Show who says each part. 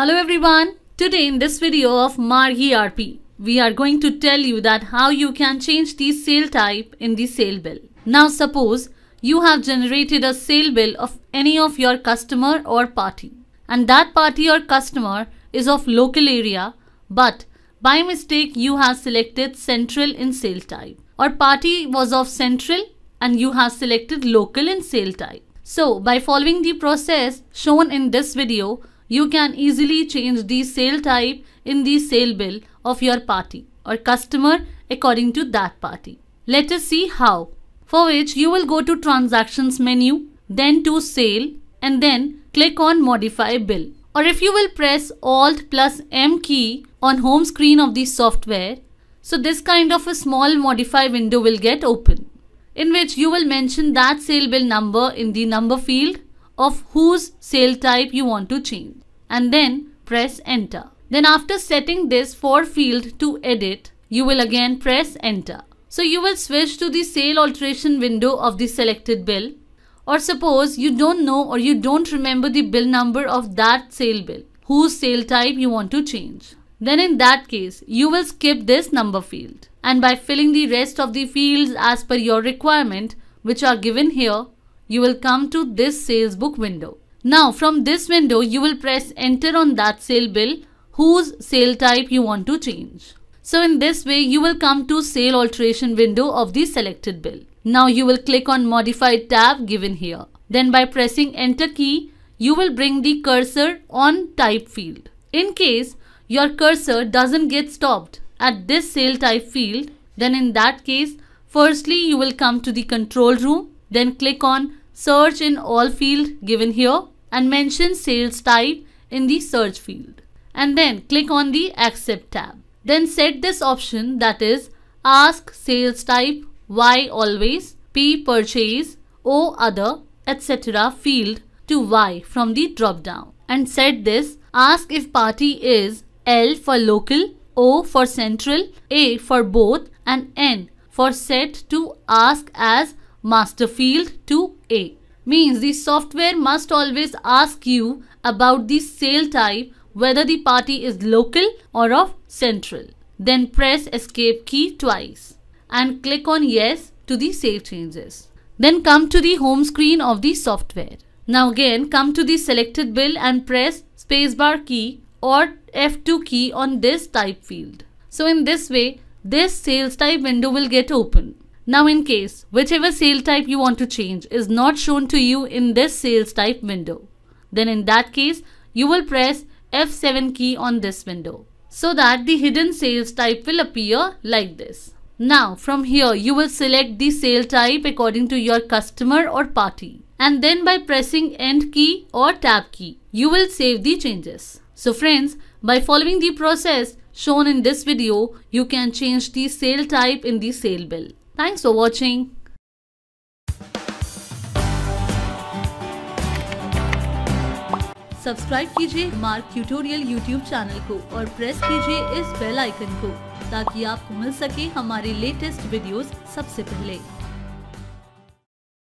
Speaker 1: Hello everyone, today in this video of Margi RP, we are going to tell you that how you can change the sale type in the sale bill. Now suppose you have generated a sale bill of any of your customer or party and that party or customer is of local area but by mistake you have selected central in sale type or party was of central and you have selected local in sale type. So by following the process shown in this video, you can easily change the sale type in the sale bill of your party or customer according to that party. Let us see how. For which you will go to transactions menu, then to sale and then click on modify bill. Or if you will press alt plus M key on home screen of the software, so this kind of a small modify window will get open in which you will mention that sale bill number in the number field of whose sale type you want to change and then press enter. Then after setting this for field to edit, you will again press enter. So you will switch to the sale alteration window of the selected bill or suppose you don't know or you don't remember the bill number of that sale bill, whose sale type you want to change. Then in that case, you will skip this number field. And by filling the rest of the fields as per your requirement, which are given here, you will come to this sales book window. Now from this window, you will press enter on that sale bill whose sale type you want to change. So in this way, you will come to sale alteration window of the selected bill. Now you will click on modified tab given here. Then by pressing enter key, you will bring the cursor on type field. In case your cursor doesn't get stopped at this sale type field, then in that case, firstly you will come to the control room, then click on search in all field given here and mention sales type in the search field and then click on the accept tab. Then set this option that is ask sales type, why always, p purchase, o other, etc. field to Y from the drop down and set this ask if party is L for local, O for central, A for both and N for set to ask as master field to A means the software must always ask you about the sale type whether the party is local or of central. Then press escape key twice and click on yes to the save changes. Then come to the home screen of the software. Now again come to the selected bill and press spacebar key or F2 key on this type field. So in this way this sales type window will get opened. Now in case whichever sale type you want to change is not shown to you in this sales type window, then in that case you will press F7 key on this window so that the hidden sales type will appear like this. Now from here you will select the sale type according to your customer or party and then by pressing end key or tab key you will save the changes. So friends by following the process shown in this video you can change the sale type in the sale bill. Thanks for watching. Subscribe कीजिए mark tutorial YouTube channel को और press कीजिए इस bell icon को ताकि आपको मिल सके हमारे लेटेस्ट वीडियोस सबसे पहले